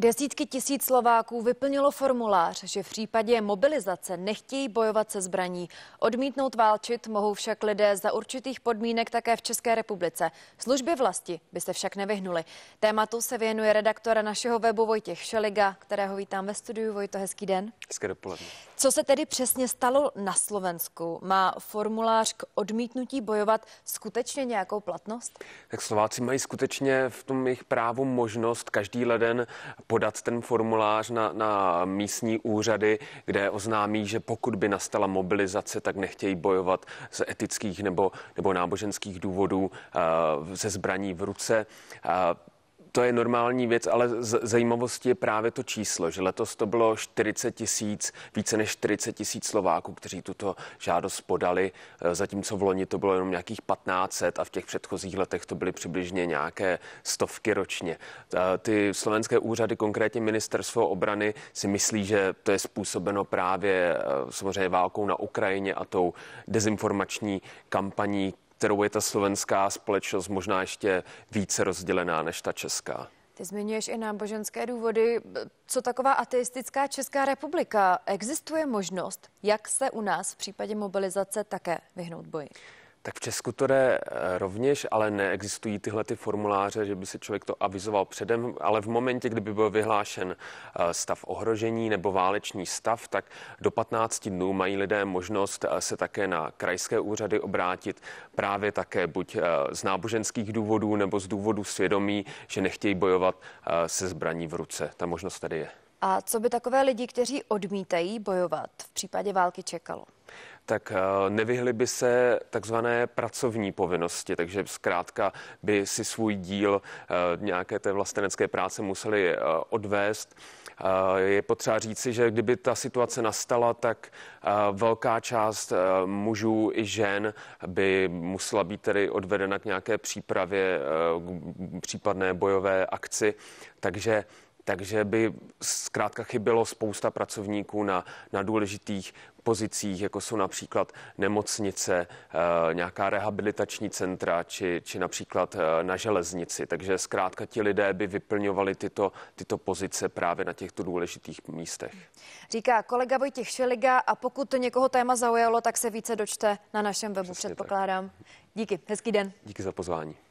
Desítky tisíc Slováků vyplnilo formulář, že v případě mobilizace nechtějí bojovat se zbraní. Odmítnout válčit mohou však lidé za určitých podmínek také v České republice. Služby vlasti by se však nevyhnuly. Tématu se věnuje redaktora našeho webu Vojtěch Šeliga, kterého vítám ve studiu. Vojto, hezký den. Hezké dopoledne. Co se tedy přesně stalo na Slovensku? Má formulář k odmítnutí bojovat skutečně nějakou platnost? Tak Slováci mají skutečně v tom jejich právu možnost každý leden podat ten formulář na, na místní úřady, kde oznámí, že pokud by nastala mobilizace, tak nechtějí bojovat z etických nebo, nebo náboženských důvodů uh, ze zbraní v ruce. Uh, to je normální věc, ale z- zajímavost je právě to číslo, že letos to bylo 40 tisíc, více než 40 tisíc Slováků, kteří tuto žádost podali, e, zatímco v loni to bylo jenom nějakých 1500 a v těch předchozích letech to byly přibližně nějaké stovky ročně. E, ty slovenské úřady, konkrétně ministerstvo obrany, si myslí, že to je způsobeno právě e, samozřejmě válkou na Ukrajině a tou dezinformační kampaní, kterou je ta slovenská společnost možná ještě více rozdělená než ta česká. Ty zmiňuješ i náboženské důvody. Co taková ateistická Česká republika? Existuje možnost, jak se u nás v případě mobilizace také vyhnout boji? Tak v Česku to jde eh, rovněž, ale neexistují tyhle ty formuláře, že by se člověk to avizoval předem, ale v momentě, kdyby byl vyhlášen eh, stav ohrožení nebo válečný stav, tak do 15 dnů mají lidé možnost eh, se také na krajské úřady obrátit právě také buď z náboženských důvodů nebo z důvodu svědomí, že nechtějí bojovat se zbraní v ruce. Ta možnost tady je. A co by takové lidi, kteří odmítají bojovat, v případě války čekalo? tak eh, nevyhly by se takzvané pracovní povinnosti, takže zkrátka by si svůj díl eh, nějaké té vlastenecké práce museli eh, odvést. Je potřeba říci, že kdyby ta situace nastala, tak velká část mužů i žen by musela být tedy odvedena k nějaké přípravě, k případné bojové akci. Takže takže by zkrátka chybělo spousta pracovníků na, na důležitých pozicích, jako jsou například nemocnice, eh, nějaká rehabilitační centra či, či například eh, na železnici. Takže zkrátka ti lidé by vyplňovali tyto, tyto pozice právě na těchto důležitých místech. Říká kolega Vojtěch Šeliga a pokud to někoho téma zaujalo, tak se více dočte na našem webu, Přesně předpokládám. Tak. Díky, hezký den. Díky za pozvání.